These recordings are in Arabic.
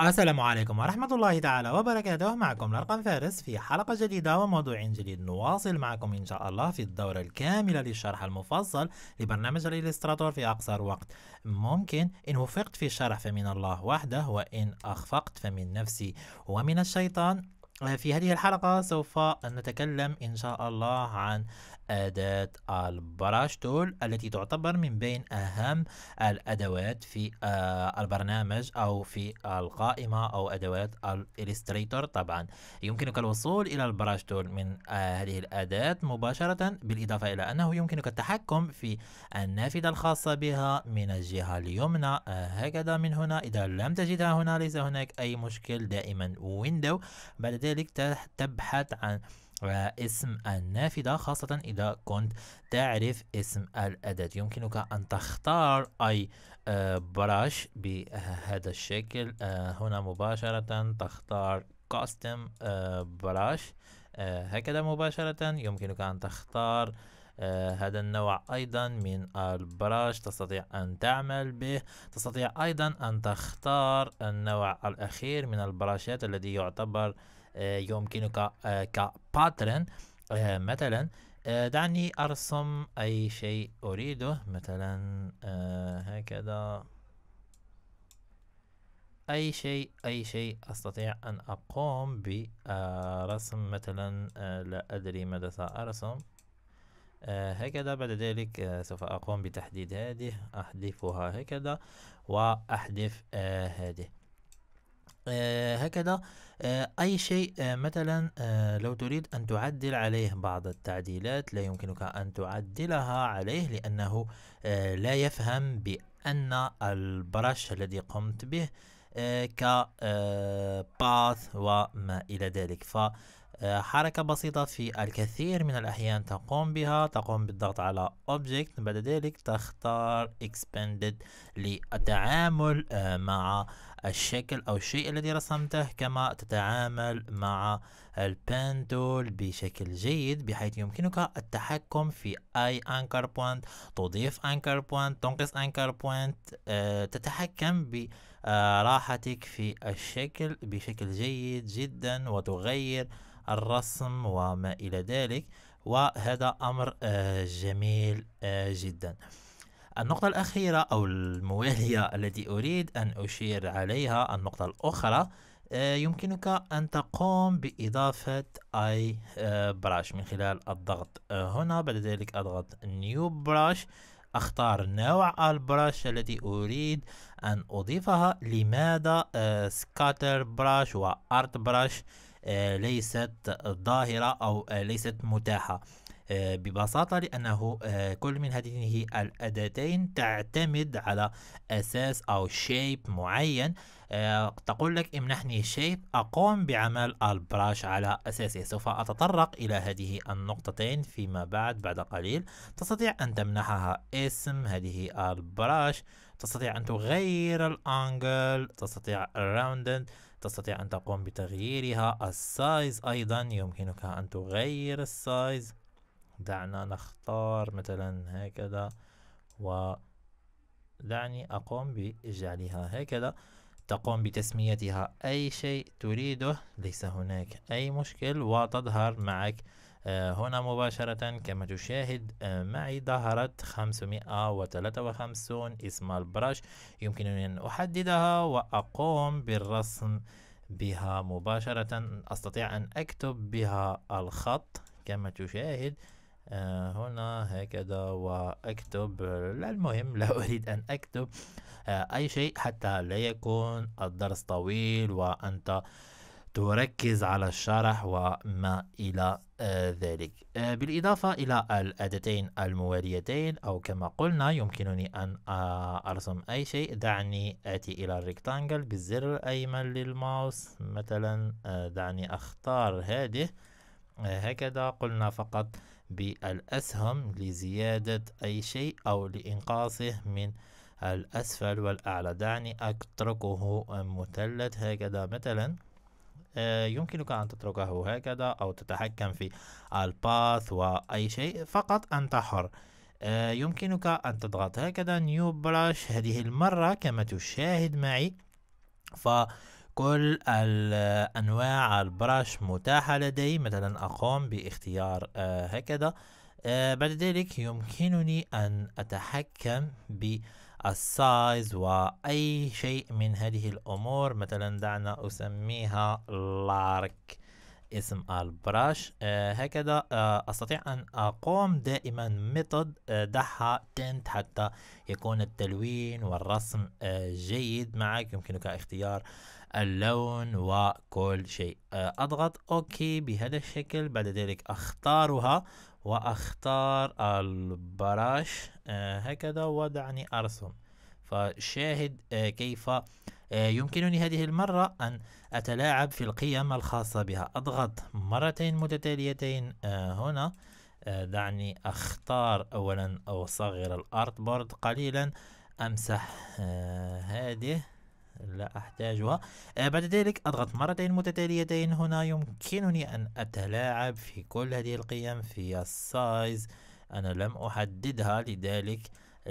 السلام عليكم ورحمة الله تعالى وبركاته معكم الأرقام فارس في حلقة جديدة وموضوع جديد نواصل معكم إن شاء الله في الدورة الكاملة للشرح المفصل لبرنامج الإلستراتور في أقصر وقت ممكن إن وفقت في الشرح فمن الله وحده وإن أخفقت فمن نفسي ومن الشيطان في هذه الحلقة سوف نتكلم إن شاء الله عن أداة البراش تول التي تعتبر من بين أهم الأدوات في آه، البرنامج أو في القائمة أو أدوات الإليستريتور طبعا يمكنك الوصول إلى البراش تول من آه، هذه الأداة مباشرة بالإضافة إلى أنه يمكنك التحكم في النافذة الخاصة بها من الجهة اليمنى آه، هكذا من هنا إذا لم تجدها هنا ليس هناك أي مشكل دائما ويندو بعد ذلك تبحث عن اسم النافذة خاصة إذا كنت تعرف اسم الأداة يمكنك أن تختار أي آه، براش بهذا الشكل آه، هنا مباشرة تختار custom آه، براش هكذا مباشرة يمكنك أن تختار هذا النوع أيضا من البراش تستطيع أن تعمل به تستطيع أيضا أن تختار النوع الأخير من البراشات الذي يعتبر آه، يمكنك آه، كباترن آه، مثلا دعني أرسم أي شيء أريده مثلا هكذا أي شيء أي شيء أستطيع أن أقوم برسم مثلا لا أدري ماذا سأرسم هكذا بعد ذلك سوف أقوم بتحديد هذه أحذفها هكذا وأحذف هذه آه، هكذا آه، أي شيء آه، مثلا لو تريد أن تعدل عليه بعض التعديلات لا يمكنك أن تعدلها عليه لأنه لا يفهم بأن البرش الذي قمت به كباث وما إلى ذلك ف حركة بسيطة في الكثير من الأحيان تقوم بها تقوم بالضغط على Object بعد ذلك تختار Expanded للتعامل مع الشكل أو الشيء الذي رسمته كما تتعامل مع البين تول بشكل جيد بحيث يمكنك التحكم في أي أنكر بوينت تضيف أنكر بوينت تنقص أنكر بوينت أه تتحكم براحتك في الشكل بشكل جيد جدا وتغير الرسم وما إلى ذلك وهذا أمر آه، جميل آه، جدا النقطة الأخيرة أو الموالية التي أريد أن أشير عليها النقطة الأخرى آه، يمكنك أن تقوم بإضافة أي براش آه، من خلال الضغط آه، هنا بعد ذلك أضغط نيو براش أختار نوع البراش التي أريد أن أضيفها لماذا سكاتر براش وأرت براش ليست ظاهرة أو ليست متاحة آه، ببساطة لأنه آه، كل من هذه الأداتين تعتمد على أساس أو شيب معين آه، تقول لك امنحني شيب أقوم بعمل البراش على أساسه سوف أتطرق إلى هذه النقطتين فيما بعد بعد قليل تستطيع أن تمنحها اسم هذه البراش تستطيع أن تغير الأنجل تستطيع الراوندد تستطيع أن تقوم بتغييرها السايز أيضا يمكنك أن تغير السايز دعنا نختار مثلا هكذا ودعني أقوم بجعلها هكذا تقوم بتسميتها أي شيء تريده ليس هناك أي مشكل وتظهر معك آه، هنا مباشرة كما تشاهد آه، معي ظهرت 553 اسم البرش يمكنني أن أحددها وأقوم بالرسم بها مباشرة أستطيع أن أكتب بها الخط كما تشاهد آه، هنا هكذا وأكتب لا المهم لا أريد أن أكتب آه، أي شيء حتى لا يكون الدرس طويل وأنت تركز على الشرح وما إلى آه، ذلك بالإضافة إلى الأدتين المواليتين أو كما قلنا يمكنني أن أرسم أي شيء دعني أتي إلى الريكتانجل بالزر الأيمن للماوس مثلا دعني أختار هذه هكذا قلنا فقط بالأسهم لزيادة أي شيء أو لإنقاصه من الأسفل والأعلى دعني أتركه مثلث هكذا مثلا آه، يمكنك أن تتركه هكذا أو تتحكم في الباث وأي شيء فقط أنت حر آه، يمكنك أن تضغط هكذا نيو براش هذه المرة كما تشاهد معي ف كل أنواع البرش متاحة لدي مثلا أقوم باختيار آه، هكذا آه، بعد ذلك يمكنني أن أتحكم بالسايز وأي شيء من هذه الأمور مثلا دعنا أسميها لارك اسم البراش آه هكذا آه أستطيع أن أقوم دائما ميثود آه تنت حتى يكون التلوين والرسم آه جيد معك يمكنك اختيار اللون وكل شيء آه أضغط أوكي بهذا الشكل بعد ذلك أختارها وأختار البراش آه هكذا ودعني أرسم فشاهد آه كيف آه، يمكنني هذه المرة أن أتلاعب في القيم الخاصة بها أضغط مرتين متتاليتين آه، هنا آه، دعني أختار أولا أو أصغر الأرت بورد قليلا أمسح هذه لا أحتاجها بعد ذلك أضغط مرتين متتاليتين هنا يمكنني أن أتلاعب في كل هذه القيم في السايز أنا لم أحددها لذلك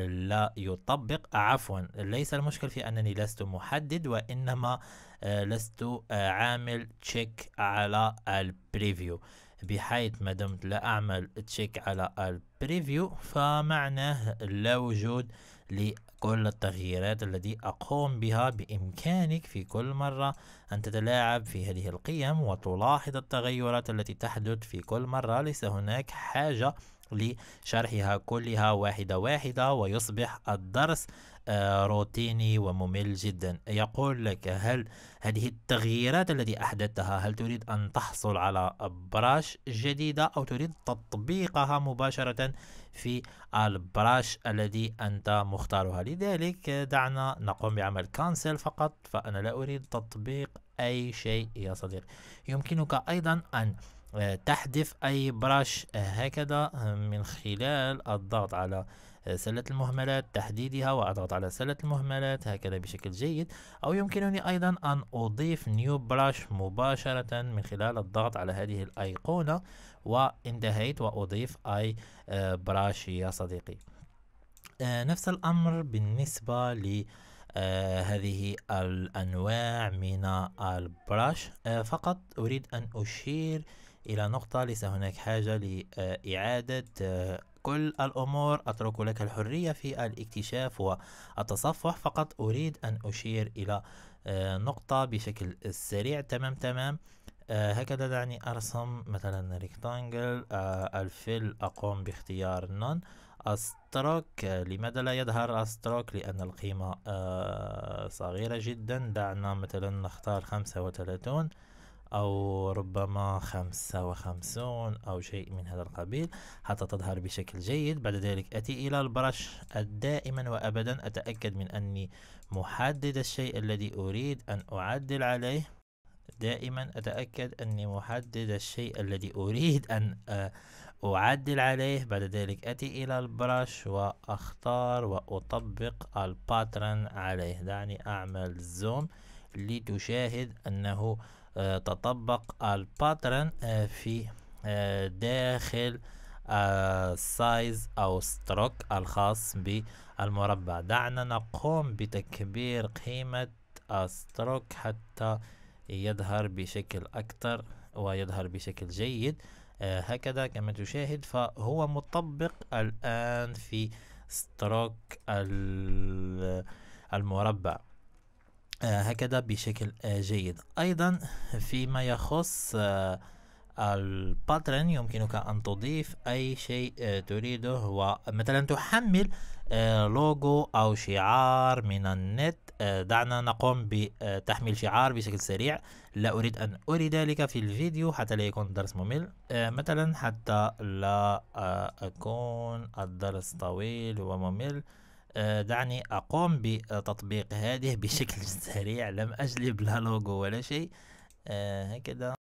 لا يطبق آه، عفوا ليس المشكل في أنني لست محدد وإنما آه، لست آه، عامل تشيك على البريفيو بحيث ما دمت لا أعمل تشيك على البريفيو فمعناه لا وجود لكل التغييرات التي أقوم بها بإمكانك في كل مرة أن تتلاعب في هذه القيم وتلاحظ التغيرات التي تحدث في كل مرة ليس هناك حاجة لشرحها كلها واحدة واحدة ويصبح الدرس آه، روتيني وممل جدا يقول لك هل هذه التغييرات التي أحدثتها هل تريد أن تحصل على براش جديدة أو تريد تطبيقها مباشرة في البراش الذي أنت مختارها لذلك دعنا نقوم بعمل كانسل فقط فأنا لا أريد تطبيق أي شيء يا صديقي يمكنك أيضا أن آه، تحذف أي براش آه، هكذا آه، من خلال الضغط على سلة المهملات تحديدها وأضغط على سلة المهملات هكذا بشكل جيد أو يمكنني أيضا أن أضيف نيو براش مباشرة من خلال الضغط على هذه الأيقونة وانتهيت وأضيف أي براش يا صديقي نفس الأمر بالنسبة ل آه هذه الأنواع من البراش آه فقط أريد أن أشير إلى نقطة ليس هناك حاجة لإعادة آه، كل الأمور أترك لك الحرية في الاكتشاف والتصفح فقط أريد أن أشير إلى آه، نقطة بشكل سريع تمام تمام آه، هكذا دعني أرسم مثلا ريكتانجل الفيل أقوم باختيار نون أستروك لماذا لا يظهر أستروك لأن القيمة صغيرة جدا دعنا مثلا نختار خمسة أو ربما خمسة وخمسون أو شيء من هذا القبيل حتى تظهر بشكل جيد بعد ذلك أتي إلى البرش دائما وأبدا أتأكد من أني محدد الشيء الذي أريد أن أعدل عليه دائما أتأكد أني محدد الشيء الذي أريد أن آه، أعدل عليه بعد ذلك أتي إلى البرش وأختار وأطبق الباترن عليه دعني أعمل زوم لتشاهد أنه آه، تطبق الباترن آه، في آه، داخل السايز او ستروك الخاص بالمربع دعنا نقوم بتكبير قيمة الستروك حتى يظهر بشكل اكثر ويظهر بشكل جيد هكذا كما تشاهد فهو مطبق الان في ستروك المربع آه، هكذا بشكل آه، جيد أيضا فيما يخص آه، الباترن يمكنك أن تضيف أي شيء تريده ومثلا تحمل لوجو أو شعار من النت دعنا نقوم بتحميل شعار بشكل سريع لا أريد أن أري ذلك في الفيديو حتى لا يكون الدرس ممل مثلا حتى لا أكون الدرس طويل وممل آه، دعني أقوم بتطبيق هذه بشكل سريع لم أجلب لا لوجو ولا شيء آه، هكذا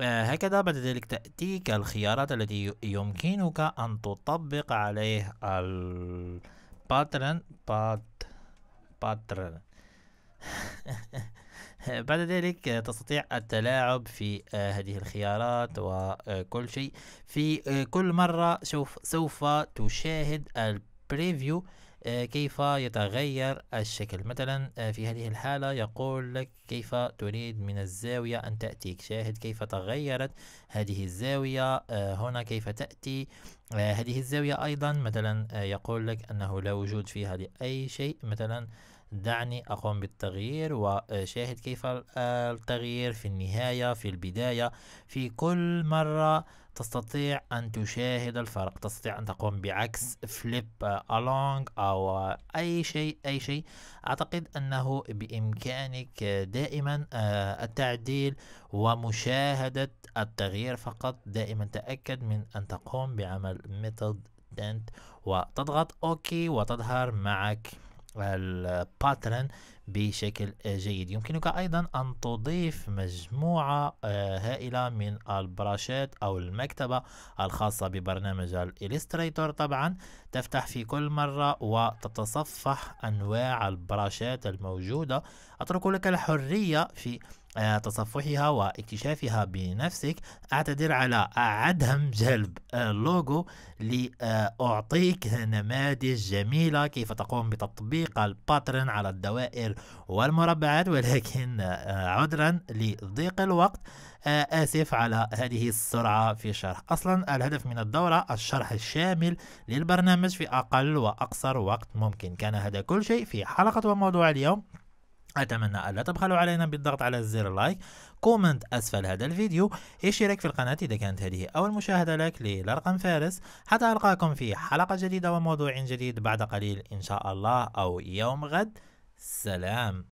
آه، هكذا بعد ذلك تأتيك الخيارات التي يمكنك أن تطبق عليه الباترن بات باترن بعد ذلك تستطيع التلاعب في هذه الخيارات وكل شيء في كل مرة سوف, سوف تشاهد بريفيو آه، كيف يتغير الشكل مثلا آه، في هذه الحالة يقول لك كيف تريد من الزاوية أن تأتيك شاهد كيف تغيرت هذه الزاوية آه، هنا كيف تأتي هذه الزاوية أيضا مثلا يقول لك أنه لا وجود فيها لأي شيء مثلا دعني أقوم بالتغيير وشاهد كيف التغيير في النهاية في البداية في كل مرة تستطيع أن تشاهد الفرق تستطيع أن تقوم بعكس فليب ألونج أو أي شيء أي شيء أعتقد أنه بإمكانك دائما آه، التعديل ومشاهدة التغيير فقط دائما تأكد من أن تقوم بعمل ميثود تنت وتضغط أوكي وتظهر معك الباترن بشكل جيد يمكنك ايضا ان تضيف مجموعة آه، هائلة من البراشات او المكتبة الخاصة ببرنامج الاليستريتور طبعا تفتح في كل مرة وتتصفح انواع البراشات الموجودة اترك لك الحرية في آه، تصفحها واكتشافها بنفسك أعتذر على عدم جلب آه، اللوجو لأعطيك نماذج جميلة كيف تقوم بتطبيق الباترن على الدوائر والمربعات ولكن آه، عذرا لضيق الوقت آسف على هذه السرعة في الشرح أصلا الهدف من الدورة الشرح الشامل للبرنامج في أقل وأقصر وقت ممكن كان هذا كل شيء في حلقة وموضوع اليوم اتمنى الا تبخلوا علينا بالضغط على زر لايك كومنت اسفل هذا الفيديو اشتراك في القناة اذا كانت هذه اول مشاهدة لك للرقم فارس حتى القاكم في حلقة جديدة وموضوع جديد بعد قليل ان شاء الله او يوم غد سلام